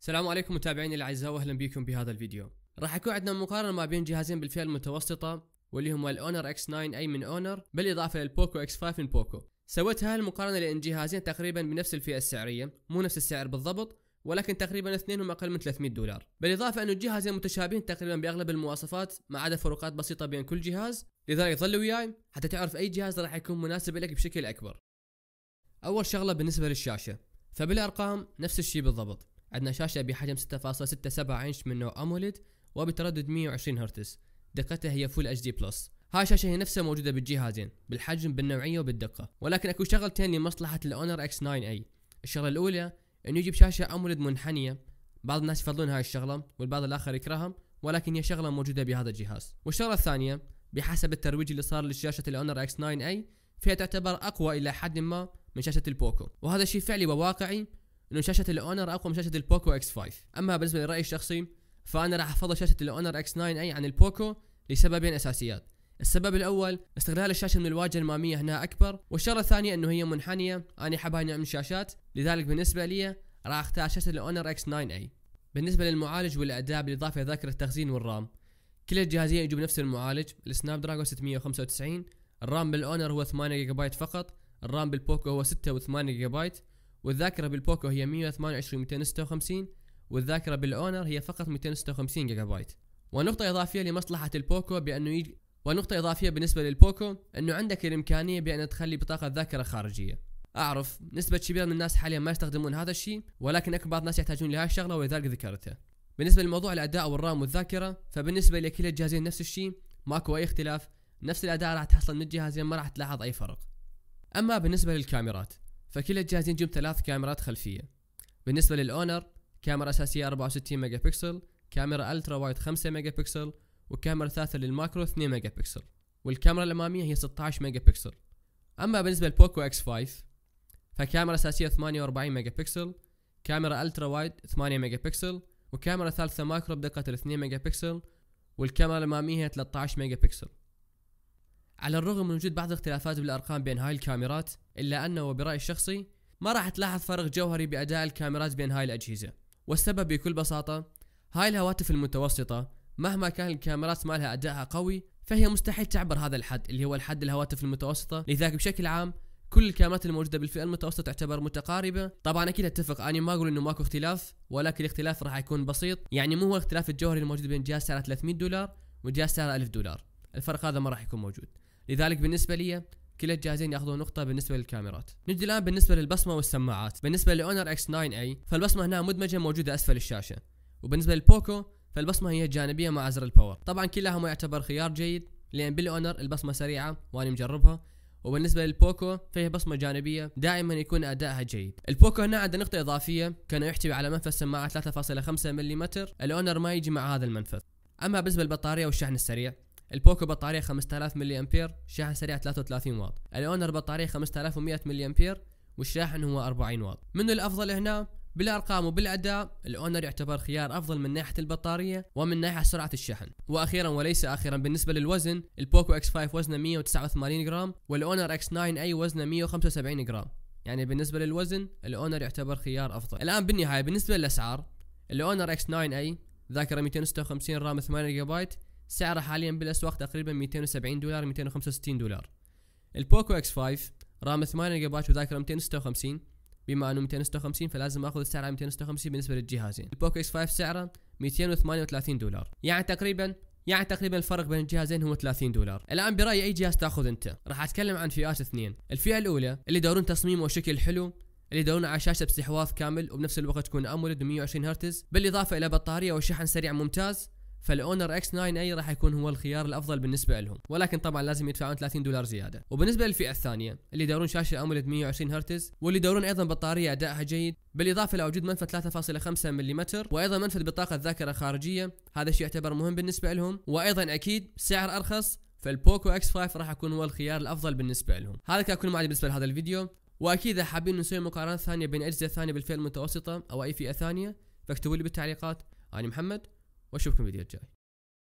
السلام عليكم متابعيني الاعزاء واهلا بكم بهذا الفيديو. راح يكون عندنا مقارنه ما بين جهازين بالفئه المتوسطه واللي هما الاونر اكس 9 اي من اونر بالاضافه للبوكو اكس 5 من بوكو. سويت هاي المقارنه لان جهازين تقريبا بنفس الفئه السعريه، مو نفس السعر بالضبط ولكن تقريبا اثنينهم اقل من 300 دولار، بالاضافه انه الجهازين متشابهين تقريبا باغلب المواصفات ما عدا فروقات بسيطه بين كل جهاز، لذلك ظل وياي حتى تعرف اي جهاز راح يكون مناسب لك بشكل اكبر. اول شغله بالنسبه للشاشه، فبالارقام نفس الشيء بالضبط. عندنا شاشة بحجم 6.67 انش من نوع أموليد وبتردد 120 هرتز دقتها هي فول اتش دي بلس هاي الشاشة هي نفسها موجودة بالجهازين بالحجم بالنوعية وبالدقة ولكن اكو شغلتين لمصلحة الاونر اكس 9 اي الشغلة الأولى انه يجيب شاشة أموليد منحنية بعض الناس يفضلون هاي الشغلة والبعض الآخر يكرهها ولكن هي شغلة موجودة بهذا الجهاز والشغلة الثانية بحسب الترويج اللي صار لشاشة الاونر اكس 9 اي فهي تعتبر أقوى إلى حد ما من شاشة البوكو وهذا شيء فعلي وواقعي انه شاشه الاونر اقوى من شاشه البوكو اكس 5 اما بالنسبه لرايي الشخصي فانا راح افضل شاشه الاونر اكس 9 اي عن البوكو لسببين اساسيات السبب الاول استغلال الشاشه من الواجهه الاماميه هنا اكبر والشغله الثانيه انه هي منحنيه انا احب هاي من الشاشات لذلك بالنسبه لي راح اختار شاشه الاونر اكس 9 اي بالنسبه للمعالج والاداء بالاضافه الى ذاكره التخزين والرام كل الجهازين يجوا بنفس المعالج السناب دراجون 695 الرام بالاونر هو 8 جيجا بايت فقط الرام بالبوكو هو 6 و8 جيجا بايت والذاكرة بالبوكو هي 128 256 والذاكرة بالاونر هي فقط 256 جيجا بايت ونقطة إضافية لمصلحة البوكو بأنه يجي ونقطة إضافية بالنسبة للبوكو أنه عندك الإمكانية بأن تخلي بطاقة ذاكرة خارجية أعرف نسبة كبيرة من الناس حاليا ما يستخدمون هذا الشيء ولكن أكبر بعض الناس يحتاجون لهذه الشغلة ولذلك ذكرتها بالنسبة لموضوع الأداء والرام والذاكرة فبالنسبة لكلا الجهازين نفس الشيء ماكو أي اختلاف نفس الأداء راح تحصل من الجهازين ما راح تلاحظ أي فرق أما بالنسبة للكاميرات فكل الجهازين جم ثلاث كاميرات خلفية بالنسبة للأونر كاميرا أساسية 64 ميجا بكسل كاميرا ألترا وايد 5 ميجا بكسل وكاميرا ثالثة للماكرو 2 ميجا بكسل والكاميرا الأمامية هي 16 ميجا بكسل أما بالنسبة للبوكو x 5 فكاميرا أساسية 48 ميجا بكسل كاميرا ألترا وايد 8 ميجا بكسل وكاميرا ثالثة ماكرو بدقة 2 ميجا بكسل والكاميرا الأمامية هي 13 ميجا بكسل على الرغم من وجود بعض الاختلافات بالارقام بين هاي الكاميرات الا انه برايي الشخصي ما راح تلاحظ فرق جوهري باداء الكاميرات بين هاي الاجهزه والسبب بكل بساطه هاي الهواتف المتوسطه مهما كان الكاميرات مالها ادائها قوي فهي مستحيل تعبر هذا الحد اللي هو الحد الهواتف المتوسطه لذلك بشكل عام كل الكاميرات الموجودة بالفئة المتوسطة تعتبر متقاربة طبعا أكيد أتفق أنا ما أقول أنه ماكو اختلاف ولكن الاختلاف راح يكون بسيط يعني مو هو الاختلاف الجوهري الموجود بين جهاز سعره 300 دولار وجهاز سعره 1000 دولار الفرق هذا ما راح يكون موجود لذلك بالنسبه لي كلا الجهازين ياخذون نقطة بالنسبة للكاميرات. نجي الآن بالنسبة للبصمة والسماعات، بالنسبة للأونر اكس 9 اي فالبصمة هنا مدمجة موجودة أسفل الشاشة. وبالنسبة للبوكو فالبصمة هي جانبية مع زر الباور، طبعا كلاهما يعتبر خيار جيد لأن بالأونر البصمة سريعة وأنا مجربها وبالنسبة للبوكو فهي بصمة جانبية دائما يكون أدائها جيد البوكو هنا عنده نقطة إضافية كان يحتوي على منفذ سماعة 3.5 ملم الأونر ما يجي مع هذا المنفذ أما بالنسبة للبطارية والشحن السريع البوكو بطارية 5000 ملي امبير شاحن سريع 33 واط الاونر بطارية 5100 ملي امبير والشاحن هو 40 واط من الافضل هنا بالارقام وبالاداء الاونر يعتبر خيار افضل من ناحيه البطاريه ومن ناحيه سرعه الشحن واخيرا وليس اخيرا بالنسبه للوزن البوكو اكس 5 وزنه 189 جرام والاونر اكس 9 اي وزنه 175 جرام يعني بالنسبه للوزن الاونر يعتبر خيار افضل الان بالنهايه بالنسبه للاسعار الاونر اكس 9 اي ذاكره 256 رام 8 جيجا بايت سعره حاليا بالاسواق تقريبا 270 دولار 265 دولار البوكو اكس 5 رام 8 جيجا بايت وذاكره 256 بما انه 256 فلازم اخذ السعر على 256 بالنسبه للجهازين البوكو اكس 5 سعره 238 دولار يعني تقريبا يعني تقريبا الفرق بين الجهازين هو 30 دولار الان برايي اي جهاز تاخذ انت راح اتكلم عن فئات اثنين الفئه الاولى اللي يدورون تصميم وشكل حلو اللي يدورون على شاشه باستحواذ كامل وبنفس الوقت تكون امولد 120 هرتز بالاضافه الى بطاريه وشحن سريع ممتاز فالاونر اكس 9 اي راح يكون هو الخيار الافضل بالنسبه لهم ولكن طبعا لازم يدفعون 30 دولار زياده وبالنسبه للفئه الثانيه اللي يدورون شاشه امولد 120 هرتز واللي يدورون ايضا بطاريه ادائها جيد بالاضافه لوجود منفذ 3.5 ملم وايضا منفذ بطاقه ذاكره خارجيه هذا الشيء يعتبر مهم بالنسبه لهم وايضا اكيد سعر ارخص فالبوكو اكس 5 راح يكون هو الخيار الافضل بالنسبه لهم هذا كان كل ما عندي بالنسبه لهذا الفيديو واكيد اذا حابين نسوي مقارنه ثانيه بين اجهزه ثانيه بالفئه المتوسطه او اي فئه ثانيه فاكتبوا لي بالتعليقات انا محمد واشوفكم الفيديو الجاي